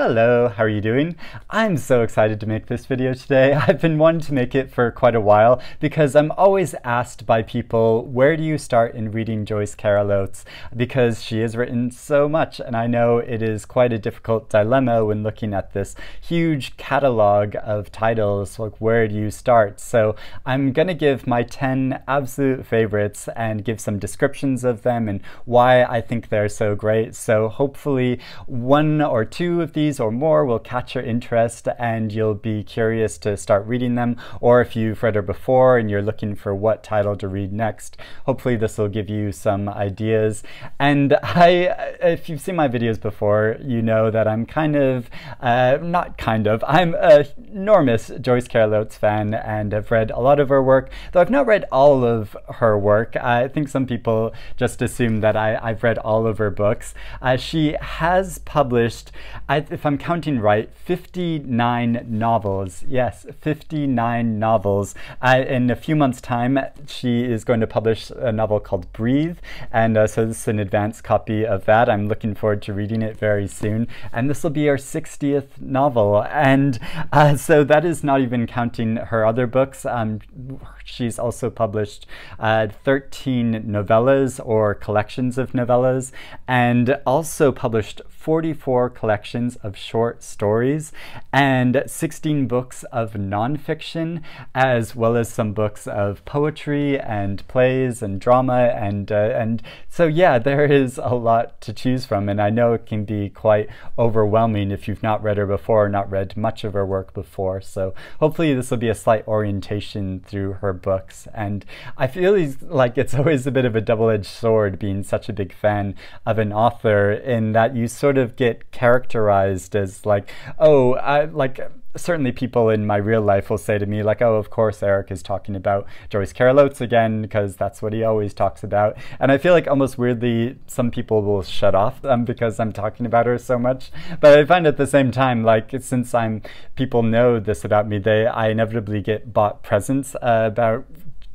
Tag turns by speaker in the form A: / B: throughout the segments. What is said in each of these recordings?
A: Hello, how are you doing? I'm so excited to make this video today. I've been wanting to make it for quite a while because I'm always asked by people, where do you start in reading Joyce Carol Oates? Because she has written so much, and I know it is quite a difficult dilemma when looking at this huge catalog of titles, like where do you start? So I'm gonna give my 10 absolute favorites and give some descriptions of them and why I think they're so great. So hopefully one or two of these or more will catch your interest and you'll be curious to start reading them. Or if you've read her before and you're looking for what title to read next, hopefully this will give you some ideas. And I, if you've seen my videos before, you know that I'm kind of, uh, not kind of, I'm an enormous Joyce Carol Oates fan and have read a lot of her work, though I've not read all of her work. I think some people just assume that I, have read all of her books. Uh, she has published, I if I'm counting right, 59 novels. Yes, 59 novels. Uh, in a few months' time, she is going to publish a novel called Breathe. And uh, so this is an advance copy of that. I'm looking forward to reading it very soon. And this will be our 60th novel. And uh, so that is not even counting her other books. Um, she's also published uh, 13 novellas or collections of novellas and also published 44 collections of short stories and 16 books of nonfiction, as well as some books of poetry and plays and drama. And, uh, and so, yeah, there is a lot to choose from. And I know it can be quite overwhelming if you've not read her before or not read much of her work before. So, hopefully, this will be a slight orientation through her books. And I feel like it's always a bit of a double edged sword being such a big fan of an author, in that you sort of sort of get characterized as like, oh, I, like certainly people in my real life will say to me like, oh, of course Eric is talking about Joyce Carol Oates again because that's what he always talks about. And I feel like almost weirdly some people will shut off um, because I'm talking about her so much. But I find at the same time, like since I'm people know this about me, they I inevitably get bought presents uh, about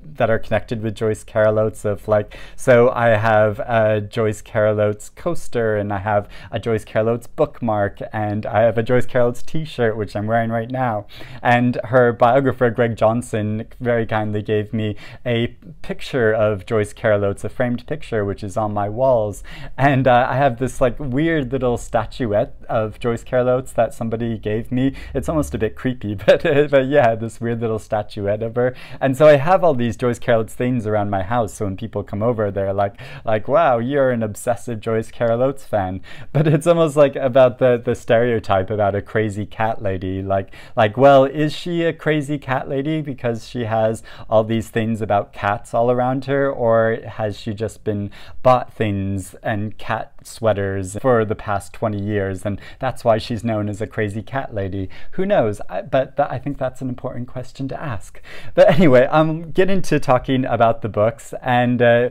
A: that are connected with Joyce Carol Oates of like so I have a Joyce Carol Oates coaster and I have a Joyce Carol Oates bookmark and I have a Joyce Carol Oates t-shirt which I'm wearing right now and her biographer Greg Johnson very kindly gave me a picture of Joyce Carol Oates a framed picture which is on my walls and uh, I have this like weird little statuette of Joyce Carol Oates that somebody gave me it's almost a bit creepy but, but yeah this weird little statuette of her and so I have all these these Joyce Carol things around my house. So when people come over, they're like, like, wow, you're an obsessive Joyce Carol Oates fan. But it's almost like about the, the stereotype about a crazy cat lady. Like, like, well, is she a crazy cat lady because she has all these things about cats all around her? Or has she just been bought things and cat sweaters for the past 20 years, and that's why she's known as a crazy cat lady. Who knows? I, but th I think that's an important question to ask. But anyway, I'm getting to talking about the books, and uh,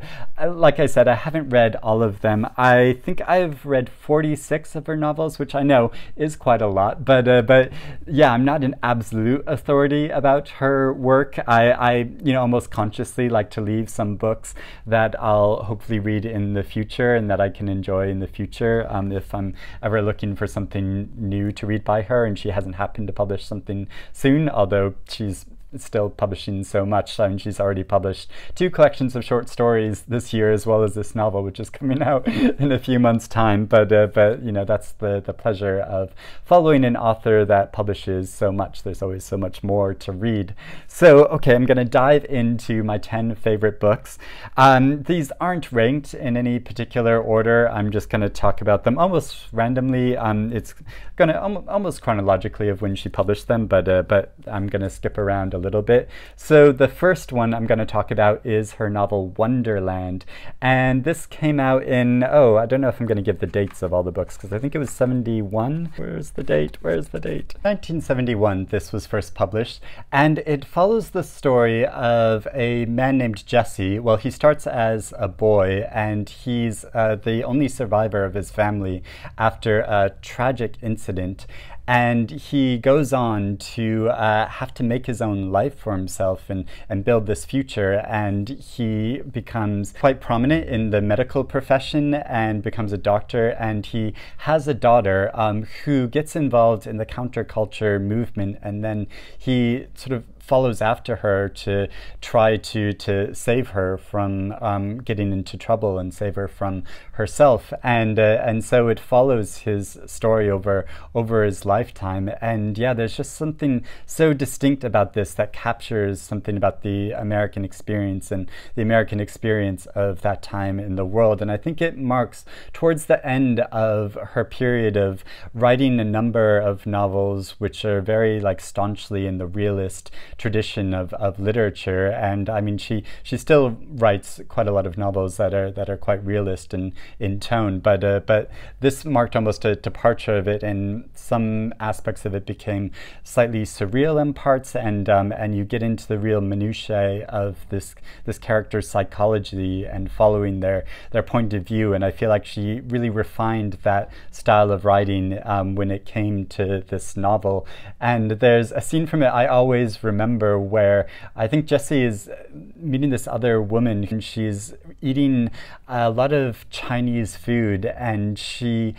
A: like I said, I haven't read all of them. I think I've read 46 of her novels, which I know is quite a lot, but, uh, but yeah, I'm not an absolute authority about her work. I, I, you know, almost consciously like to leave some books that I'll hopefully read in the future and that I can enjoy enjoy in the future. Um, if I'm ever looking for something new to read by her and she hasn't happened to publish something soon, although she's still publishing so much. I mean, she's already published two collections of short stories this year, as well as this novel, which is coming out in a few months' time. But uh, but you know, that's the the pleasure of following an author that publishes so much. There's always so much more to read. So okay, I'm going to dive into my ten favorite books. Um, these aren't ranked in any particular order. I'm just going to talk about them almost randomly. Um, it's going to almost chronologically of when she published them, but uh, but I'm going to skip around a little bit. So the first one I'm going to talk about is her novel Wonderland. And this came out in, oh, I don't know if I'm going to give the dates of all the books because I think it was 71. Where's the date? Where's the date? 1971 this was first published. And it follows the story of a man named Jesse. Well, he starts as a boy and he's uh, the only survivor of his family after a tragic incident. And he goes on to uh, have to make his own life for himself and, and build this future. And he becomes quite prominent in the medical profession and becomes a doctor. And he has a daughter um, who gets involved in the counterculture movement. And then he sort of follows after her to try to to save her from um, getting into trouble and save her from herself and uh, and so it follows his story over over his lifetime and yeah there's just something so distinct about this that captures something about the American experience and the American experience of that time in the world and I think it marks towards the end of her period of writing a number of novels which are very like staunchly in the realist tradition of, of literature. And I mean, she she still writes quite a lot of novels that are that are quite realist in in tone. But uh, but this marked almost a departure of it, and some aspects of it became slightly surreal in parts, and um, and you get into the real minutiae of this this character's psychology and following their their point of view. And I feel like she really refined that style of writing um, when it came to this novel. And there's a scene from it I always remember remember where I think Jesse is uh, meeting this other woman and she's eating a lot of Chinese food and she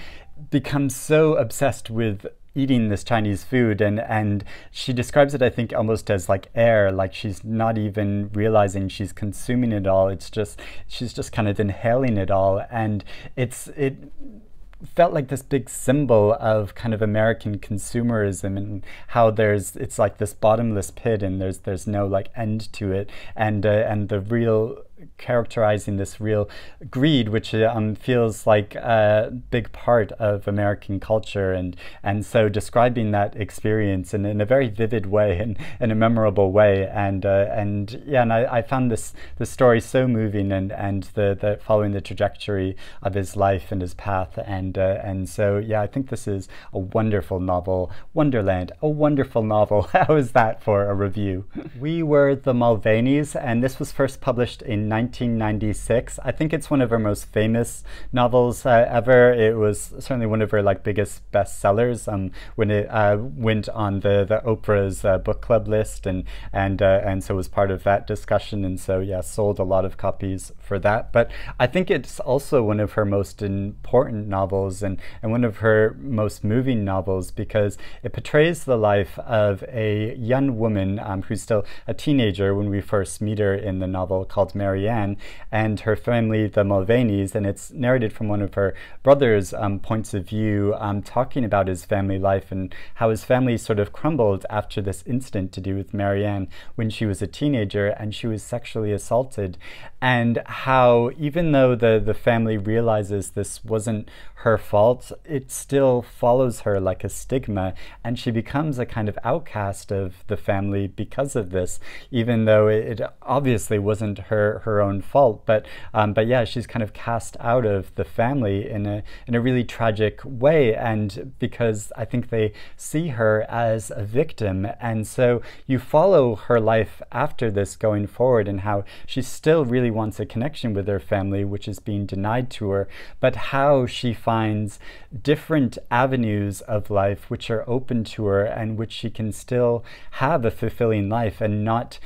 A: becomes so obsessed with eating this Chinese food and and she describes it I think almost as like air like she's not even realizing she's consuming it all it's just she's just kind of inhaling it all and it's it felt like this big symbol of kind of American consumerism and how there's it's like this bottomless pit and there's there's no like end to it and uh, and the real characterizing this real greed, which uh, um, feels like a big part of American culture. And, and so describing that experience in, in a very vivid way and in a memorable way. And, uh, and yeah, and I, I found this, this story so moving and, and the, the following the trajectory of his life and his path. And, uh, and so, yeah, I think this is a wonderful novel, Wonderland, a wonderful novel. How is that for a review? we were the Mulvaneys, and this was first published in 1996. I think it's one of her most famous novels uh, ever. It was certainly one of her like biggest bestsellers um, when it uh, went on the the Oprah's uh, book club list and and uh, and so was part of that discussion. And so yeah, sold a lot of copies for that. But I think it's also one of her most important novels and and one of her most moving novels because it portrays the life of a young woman um, who's still a teenager when we first meet her in the novel called Mary Marianne and her family, the Mulvaneys, and it's narrated from one of her brother's um, points of view, um, talking about his family life and how his family sort of crumbled after this incident to do with Marianne when she was a teenager and she was sexually assaulted, and how even though the, the family realizes this wasn't her fault, it still follows her like a stigma, and she becomes a kind of outcast of the family because of this, even though it, it obviously wasn't her her own fault, but um, but yeah, she's kind of cast out of the family in a in a really tragic way, and because I think they see her as a victim, and so you follow her life after this going forward, and how she still really wants a connection with her family, which is being denied to her, but how she finds different avenues of life which are open to her and which she can still have a fulfilling life and not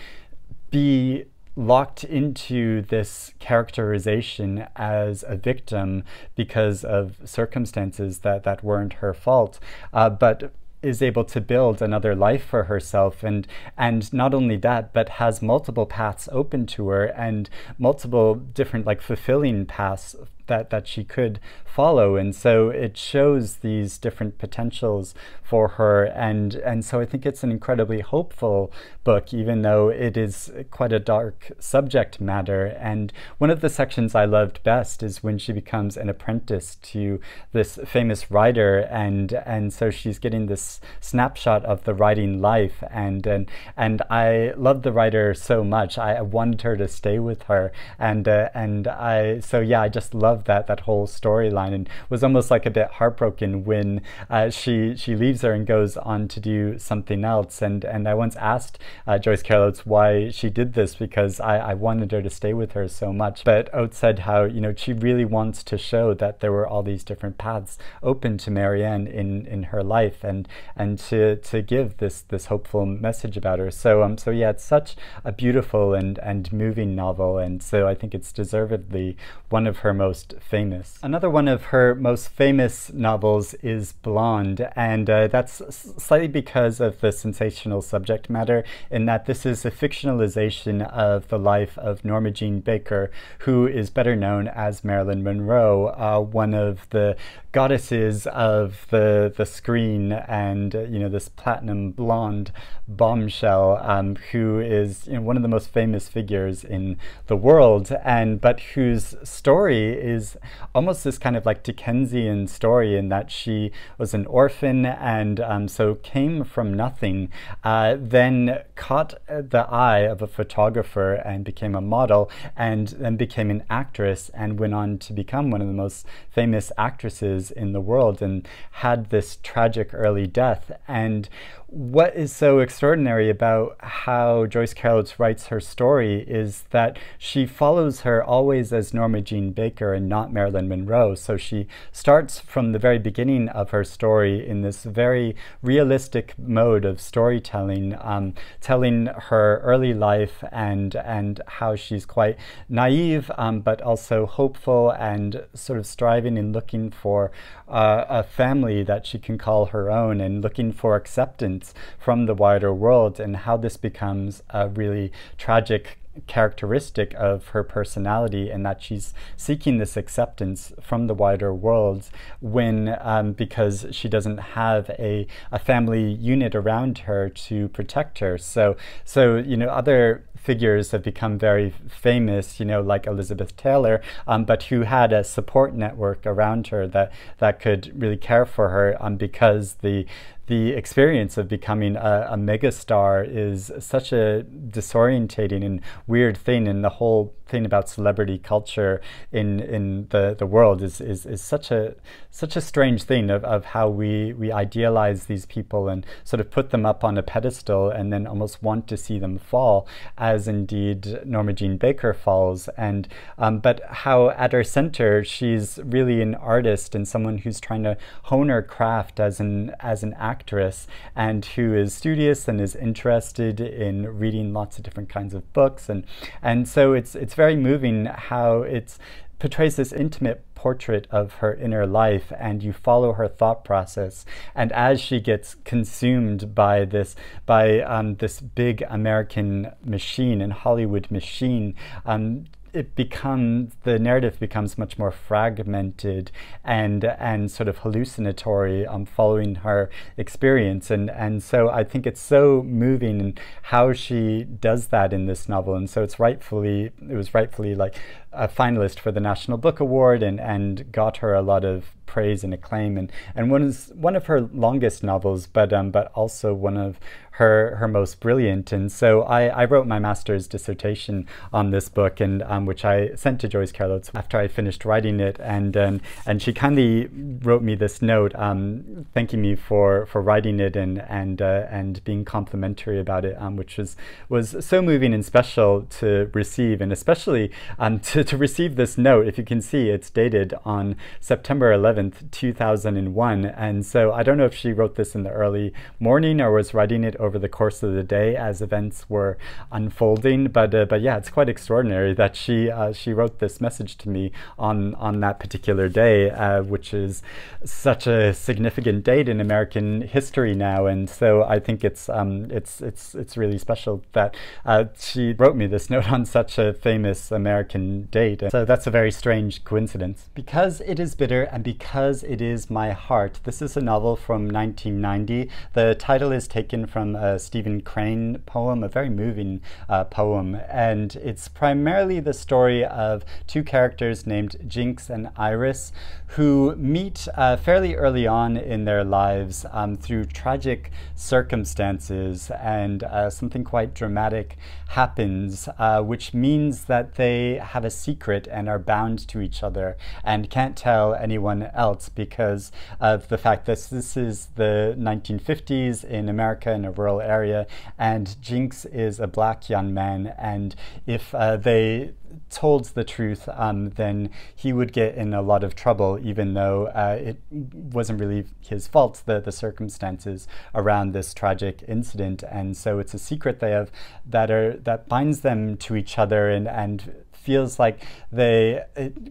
A: be locked into this characterization as a victim because of circumstances that, that weren't her fault, uh, but is able to build another life for herself and and not only that but has multiple paths open to her and multiple different like fulfilling paths that, that she could follow. And so it shows these different potentials for her. And, and so I think it's an incredibly hopeful book, even though it is quite a dark subject matter. And one of the sections I loved best is when she becomes an apprentice to this famous writer. And, and so she's getting this snapshot of the writing life. And, and, and I loved the writer so much. I wanted her to stay with her. And, uh, and I, so yeah, I just love love that that whole storyline and was almost like a bit heartbroken when uh, she she leaves her and goes on to do something else. And and I once asked uh, Joyce Carol Oates why she did this because I, I wanted her to stay with her so much. But Oates said how you know she really wants to show that there were all these different paths open to Marianne in in her life and and to to give this this hopeful message about her. So um so yeah, it's such a beautiful and and moving novel, and so I think it's deservedly one of her most most famous. Another one of her most famous novels is Blonde, and uh, that's slightly because of the sensational subject matter, in that this is a fictionalization of the life of Norma Jean Baker, who is better known as Marilyn Monroe, uh, one of the goddesses of the the screen and uh, you know this platinum blonde bombshell um, who is you know, one of the most famous figures in the world and but whose story is almost this kind of like Dickensian story in that she was an orphan and um, so came from nothing uh, then caught the eye of a photographer and became a model and then became an actress and went on to become one of the most famous actresses in the world and had this tragic early death. And what is so extraordinary about how Joyce Carol writes her story is that she follows her always as Norma Jean Baker and not Marilyn Monroe. So she starts from the very beginning of her story in this very realistic mode of storytelling, um, telling her early life and and how she's quite naive, um, but also hopeful and sort of striving and looking for uh, a family that she can call her own and looking for acceptance distance from the wider world and how this becomes a really tragic characteristic of her personality and that she's seeking this acceptance from the wider world when um, because she doesn't have a, a family unit around her to protect her so so you know other figures have become very famous you know like Elizabeth Taylor um, but who had a support network around her that that could really care for her um, because the the experience of becoming a, a megastar is such a disorientating and weird thing, and the whole thing about celebrity culture in in the, the world is, is is such a such a strange thing of, of how we we idealize these people and sort of put them up on a pedestal and then almost want to see them fall, as indeed Norma Jean Baker falls, and um, but how at her center she's really an artist and someone who's trying to hone her craft as an as an actor actress and who is studious and is interested in reading lots of different kinds of books. And, and so it's, it's very moving how it portrays this intimate portrait of her inner life and you follow her thought process and as she gets consumed by this by um, this big American machine and Hollywood machine um, it becomes the narrative becomes much more fragmented and and sort of hallucinatory um, following her experience and and so I think it's so moving and how she does that in this novel and so it's rightfully it was rightfully like a finalist for the National Book Award and, and got her a lot of praise and acclaim. And, and one, is, one of her longest novels, but, um, but also one of her, her most brilliant. And so I, I wrote my master's dissertation on this book, and um, which I sent to Joyce Carol Oates after I finished writing it. And, um, and she kindly wrote me this note um, thanking me for, for writing it and, and, uh, and being complimentary about it, um, which was, was so moving and special to receive, and especially um, to to receive this note, if you can see, it's dated on September 11th, 2001. And so I don't know if she wrote this in the early morning or was writing it over the course of the day as events were unfolding. But uh, but yeah, it's quite extraordinary that she uh, she wrote this message to me on on that particular day, uh, which is such a significant date in American history now. And so I think it's um, it's it's it's really special that uh, she wrote me this note on such a famous American date. So that's a very strange coincidence. Because it is bitter and because it is my heart, this is a novel from 1990. The title is taken from a Stephen Crane poem, a very moving uh, poem, and it's primarily the story of two characters named Jinx and Iris who meet uh, fairly early on in their lives um, through tragic circumstances and uh, something quite dramatic happens, uh, which means that they have a secret and are bound to each other and can't tell anyone else because of the fact that this is the 1950s in America in a rural area, and Jinx is a black young man, and if uh, they told the truth, um, then he would get in a lot of trouble, even though uh, it wasn't really his fault, the, the circumstances around this tragic incident. And so it's a secret they have that, are, that binds them to each other and, and feels like they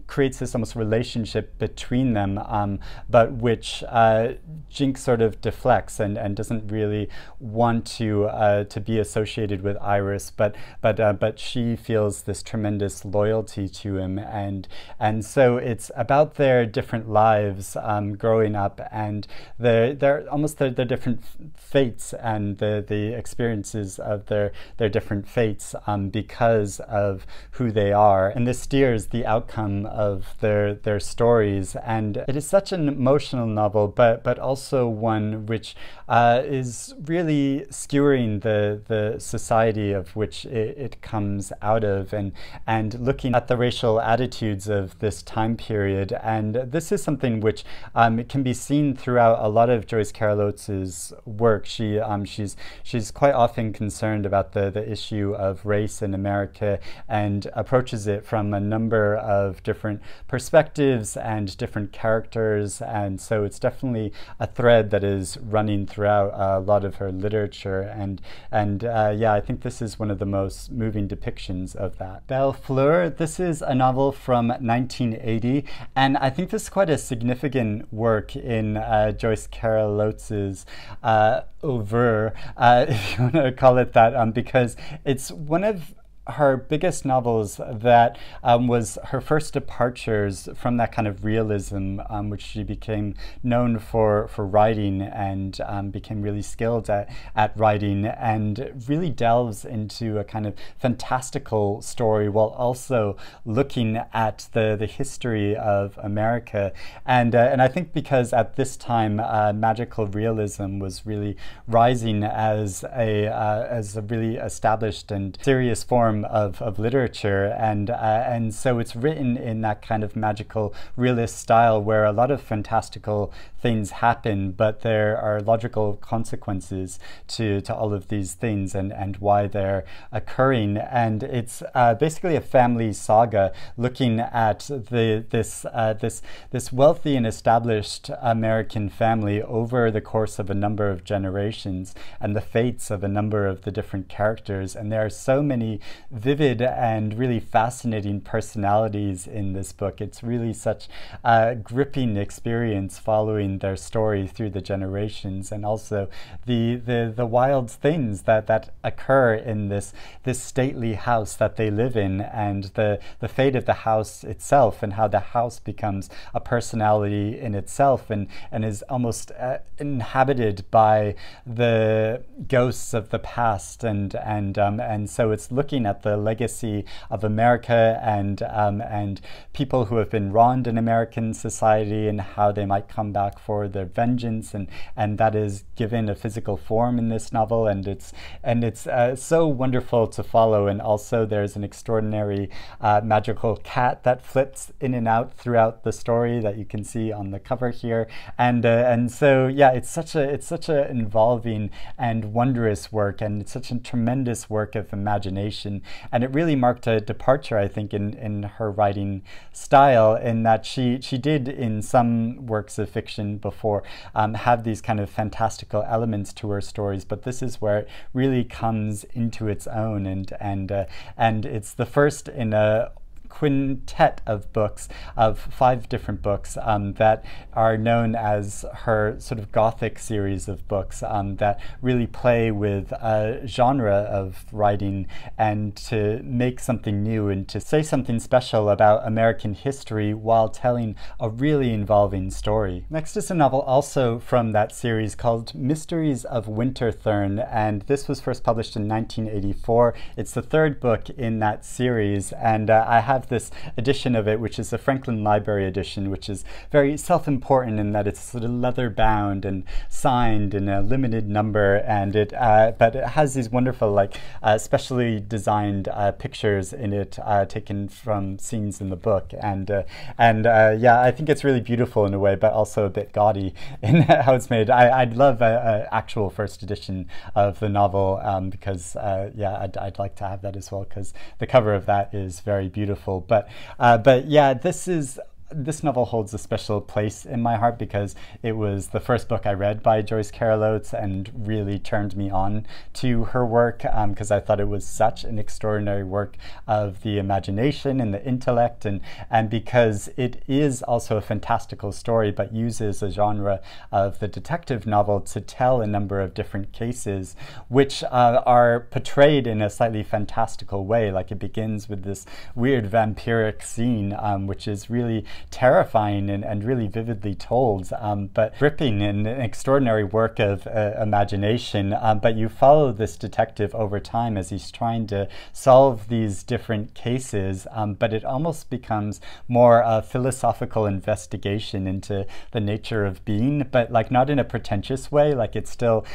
A: creates this almost relationship between them, um, but which uh, Jink sort of deflects and, and doesn't really want to uh, to be associated with Iris, but but uh, but she feels this tremendous loyalty to him, and and so it's about their different lives um, growing up and their their almost their, their different fates and the the experiences of their their different fates um, because of who they are are, and this steers the outcome of their their stories. And it is such an emotional novel, but but also one which uh, is really skewering the the society of which it, it comes out of, and and looking at the racial attitudes of this time period. And this is something which um, can be seen throughout a lot of Joyce Carol Oates's work. She um, she's she's quite often concerned about the the issue of race in America and approaches approaches it from a number of different perspectives and different characters. And so it's definitely a thread that is running throughout a lot of her literature. And, and uh, yeah, I think this is one of the most moving depictions of that. Belle Fleur, this is a novel from 1980. And I think this is quite a significant work in uh, Joyce Carol Oates's uh, over, uh, if you want to call it that, um, because it's one of her biggest novels that um, was her first departures from that kind of realism, um, which she became known for for writing and um, became really skilled at, at writing, and really delves into a kind of fantastical story while also looking at the, the history of America. And, uh, and I think because at this time, uh, magical realism was really rising as a, uh, as a really established and serious form form of, of literature. And, uh, and so it's written in that kind of magical realist style where a lot of fantastical things happen, but there are logical consequences to, to all of these things and, and why they're occurring. And it's uh, basically a family saga looking at the, this, uh, this, this wealthy and established American family over the course of a number of generations and the fates of a number of the different characters. And there are so many vivid and really fascinating personalities in this book. It's really such a gripping experience following their story through the generations and also the, the, the wild things that, that occur in this, this stately house that they live in and the, the fate of the house itself and how the house becomes a personality in itself and, and is almost uh, inhabited by the ghosts of the past and and um, and so it's looking at at the legacy of America and, um, and people who have been wronged in American society and how they might come back for their vengeance. And, and that is given a physical form in this novel. And it's, and it's uh, so wonderful to follow. And also, there's an extraordinary uh, magical cat that flips in and out throughout the story that you can see on the cover here. And, uh, and so, yeah, it's such a, it's such an involving and wondrous work. And it's such a tremendous work of imagination and it really marked a departure, I think, in, in her writing style, in that she she did in some works of fiction before um, have these kind of fantastical elements to her stories, but this is where it really comes into its own, and and uh, and it's the first in a quintet of books, of five different books um, that are known as her sort of gothic series of books um, that really play with a genre of writing and to make something new and to say something special about American history while telling a really involving story. Next is a novel also from that series called Mysteries of Winterthurn, and this was first published in 1984. It's the third book in that series, and uh, I have this edition of it, which is the Franklin Library edition, which is very self-important in that it's sort of leather bound and signed in a limited number, and it uh, but it has these wonderful like uh, specially designed uh, pictures in it uh, taken from scenes in the book, and uh, and yeah, I think it's really beautiful in a way, but also a bit gaudy in how it's made. I, would love an actual first edition of the novel um, because yeah, I'd, I'd like to have that as well because the cover of that is very beautiful. But uh, but yeah, this is this novel holds a special place in my heart because it was the first book I read by Joyce Carol Oates and really turned me on to her work because um, I thought it was such an extraordinary work of the imagination and the intellect and and because it is also a fantastical story but uses a genre of the detective novel to tell a number of different cases which uh, are portrayed in a slightly fantastical way like it begins with this weird vampiric scene um, which is really terrifying and, and really vividly told, um, but gripping and an extraordinary work of uh, imagination. Um, but you follow this detective over time as he's trying to solve these different cases, um, but it almost becomes more a philosophical investigation into the nature of being, but like not in a pretentious way, like it's still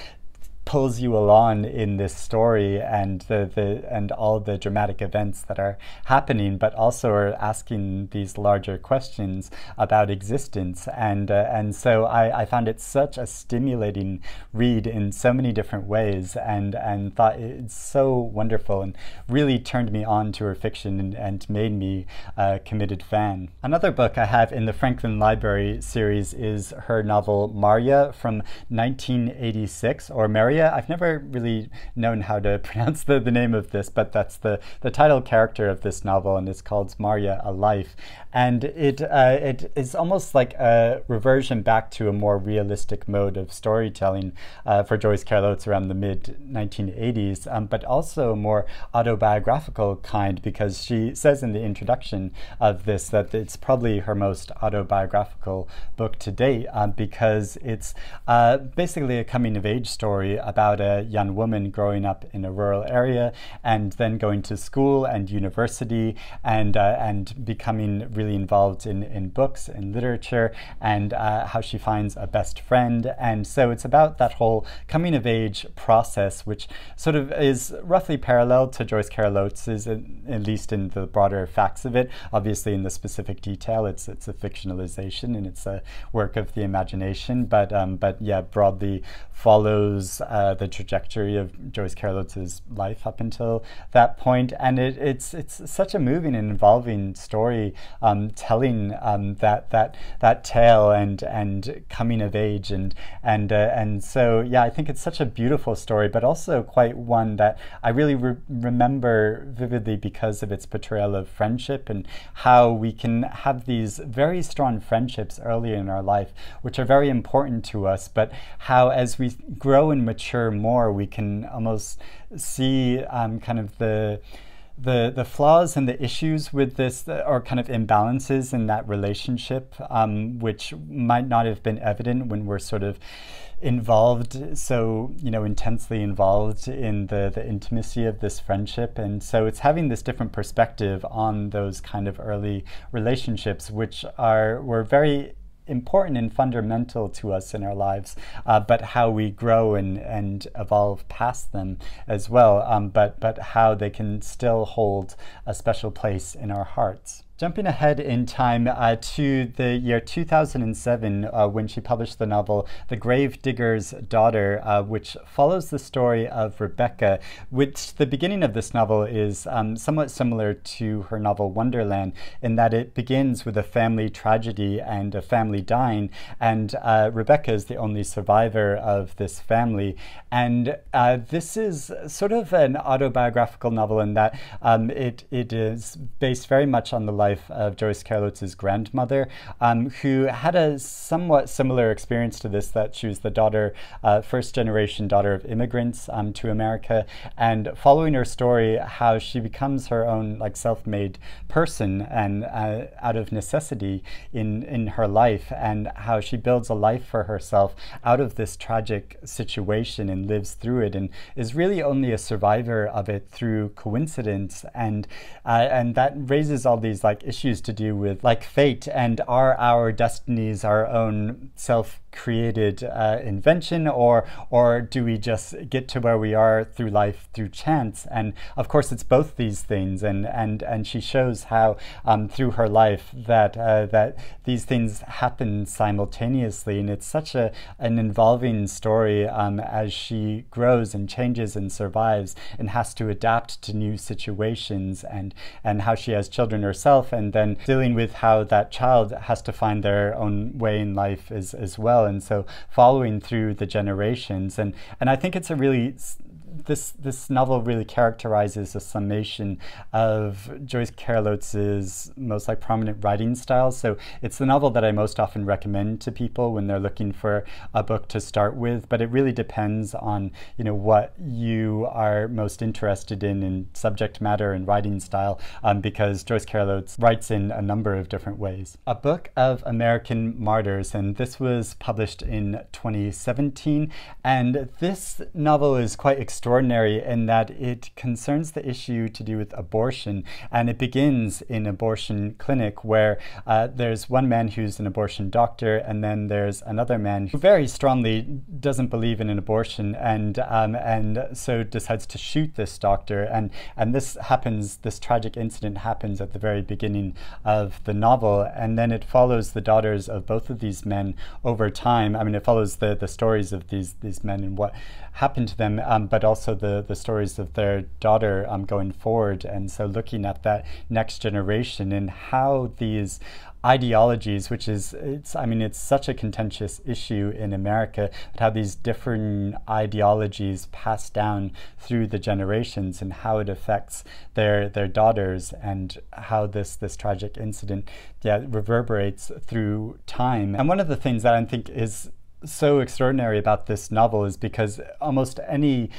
A: pulls you along in this story and the, the and all the dramatic events that are happening, but also are asking these larger questions about existence. And uh, and so I, I found it such a stimulating read in so many different ways, and and thought it's so wonderful and really turned me on to her fiction and, and made me a committed fan. Another book I have in the Franklin Library series is her novel Maria from 1986 or Maria Amelia. I've never really known how to pronounce the, the name of this, but that's the, the title character of this novel, and it's called Maria, A Life and it uh, it is almost like a reversion back to a more realistic mode of storytelling uh, for Joyce Carol Oates around the mid 1980s, um, but also a more autobiographical kind because she says in the introduction of this that it's probably her most autobiographical book to date um, because it's uh, basically a coming of age story about a young woman growing up in a rural area and then going to school and university and uh, and becoming really involved in, in books and literature and uh, how she finds a best friend. And so it's about that whole coming of age process, which sort of is roughly parallel to Joyce Carol Oates's, at, at least in the broader facts of it. Obviously, in the specific detail, it's, it's a fictionalization and it's a work of the imagination, but, um, but yeah, broadly follows uh, the trajectory of Joyce Carol Oates's life up until that point, and it, it's it's such a moving and involving story, um, telling um, that that that tale and and coming of age, and and uh, and so yeah, I think it's such a beautiful story, but also quite one that I really re remember vividly because of its portrayal of friendship and how we can have these very strong friendships early in our life, which are very important to us, but how as we grow and mature more, we can almost see um, kind of the the the flaws and the issues with this or kind of imbalances in that relationship, um, which might not have been evident when we're sort of involved so you know intensely involved in the the intimacy of this friendship and so it's having this different perspective on those kind of early relationships which are were very important and fundamental to us in our lives, uh, but how we grow and, and evolve past them as well, um, but, but how they can still hold a special place in our hearts. Jumping ahead in time uh, to the year 2007, uh, when she published the novel The Grave Digger's Daughter, uh, which follows the story of Rebecca, which the beginning of this novel is um, somewhat similar to her novel Wonderland, in that it begins with a family tragedy and a family dying, and uh, Rebecca is the only survivor of this family. And uh, this is sort of an autobiographical novel in that um, it, it is based very much on the life life of Joyce Carolotz's grandmother, um, who had a somewhat similar experience to this that she was the daughter, uh, first generation daughter of immigrants um, to America, and following her story, how she becomes her own like self made person and uh, out of necessity in, in her life, and how she builds a life for herself out of this tragic situation and lives through it and is really only a survivor of it through coincidence and uh, and that raises all these like like issues to do with like fate and are our destinies our own self-created uh, invention or or do we just get to where we are through life through chance and of course it's both these things and and and she shows how um, through her life that uh, that these things happen simultaneously and it's such a an involving story um, as she grows and changes and survives and has to adapt to new situations and and how she has children herself itself and then dealing with how that child has to find their own way in life as, as well. And so following through the generations. And, and I think it's a really this this novel really characterizes a summation of Joyce Carol Oates's most like prominent writing style. So it's the novel that I most often recommend to people when they're looking for a book to start with. But it really depends on you know what you are most interested in in subject matter and writing style, um, because Joyce Carol Oates writes in a number of different ways. A book of American martyrs, and this was published in 2017, and this novel is quite extraordinary extraordinary in that it concerns the issue to do with abortion, and it begins in abortion clinic where uh, there's one man who's an abortion doctor, and then there's another man who very strongly doesn't believe in an abortion, and um, and so decides to shoot this doctor, and and this happens, this tragic incident happens at the very beginning of the novel, and then it follows the daughters of both of these men over time. I mean, it follows the the stories of these these men and what happen to them, um, but also the, the stories of their daughter um, going forward. And so looking at that next generation and how these ideologies, which is, it's, I mean, it's such a contentious issue in America, but how these different ideologies pass down through the generations and how it affects their their daughters and how this this tragic incident yeah, reverberates through time. And one of the things that I think is so extraordinary about this novel is because almost any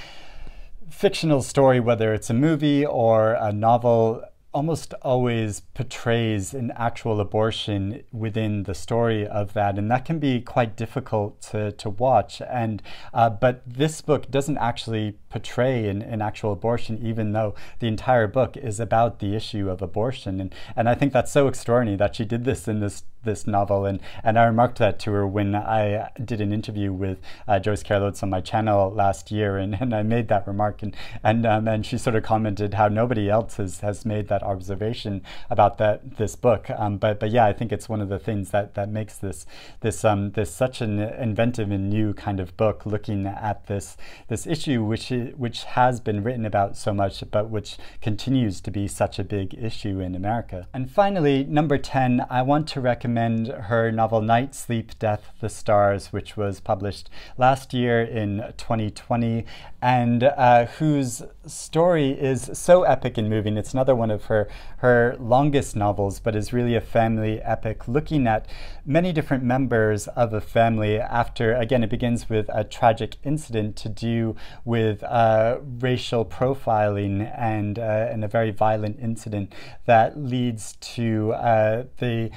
A: fictional story, whether it's a movie or a novel, almost always portrays an actual abortion within the story of that and that can be quite difficult to, to watch and uh, but this book doesn't actually portray an, an, actual abortion even though the entire book is about the issue of abortion and and I think that's so extraordinary that she did this in this this novel. And, and I remarked that to her when I did an interview with uh, Joyce Oates on my channel last year, and, and I made that remark. And, and, um, and she sort of commented how nobody else has, has made that observation about that this book. Um, but, but yeah, I think it's one of the things that, that makes this, this, um, this such an inventive and new kind of book looking at this, this issue, which, which has been written about so much, but which continues to be such a big issue in America. And finally, number 10, I want to recommend recommend her novel Night Sleep Death the Stars, which was published last year in 2020, and uh, whose story is so epic and moving. It's another one of her, her longest novels, but is really a family epic, looking at many different members of a family after, again, it begins with a tragic incident to do with uh, racial profiling and, uh, and a very violent incident that leads to uh, the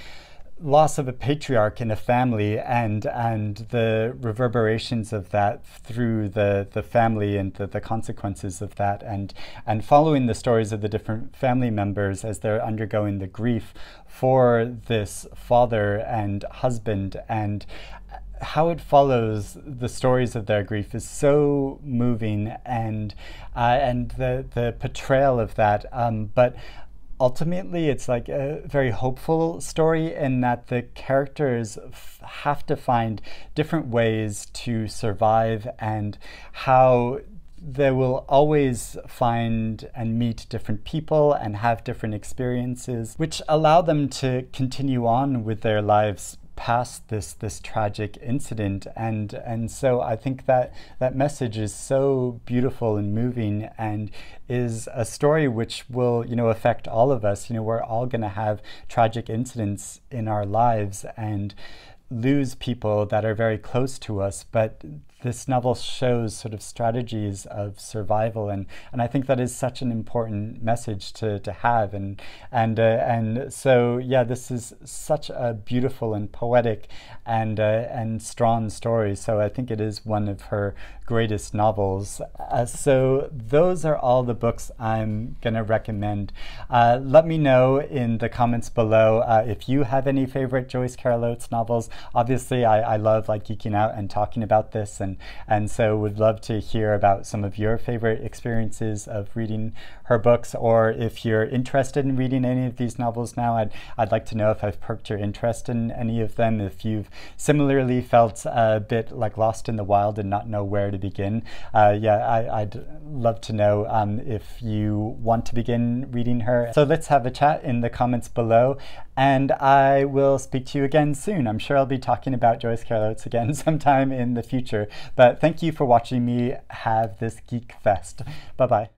A: loss of a patriarch in a family and and the reverberations of that through the the family and the, the consequences of that and and following the stories of the different family members as they're undergoing the grief for this father and husband and how it follows the stories of their grief is so moving and uh, and the the portrayal of that um, but ultimately it's like a very hopeful story in that the characters have to find different ways to survive and how they will always find and meet different people and have different experiences, which allow them to continue on with their lives past this this tragic incident and and so I think that that message is so beautiful and moving and is a story which will you know affect all of us you know we're all going to have tragic incidents in our lives and lose people that are very close to us but this novel shows sort of strategies of survival, and, and I think that is such an important message to, to have, and and uh, and so yeah, this is such a beautiful and poetic and uh, and strong story. So I think it is one of her greatest novels. Uh, so those are all the books I'm gonna recommend. Uh, let me know in the comments below uh, if you have any favorite Joyce Carol Oates novels. Obviously, I, I love like geeking out and talking about this and and so would love to hear about some of your favorite experiences of reading her books, or if you're interested in reading any of these novels now, I'd, I'd like to know if I've perked your interest in any of them, if you've similarly felt a bit like lost in the wild and not know where to begin. Uh, yeah, I, would love to know um, if you want to begin reading her. So let's have a chat in the comments below. And I will speak to you again soon. I'm sure I'll be talking about Joyce Carol Oates again sometime in the future. But thank you for watching me have this Geek Fest. Bye bye.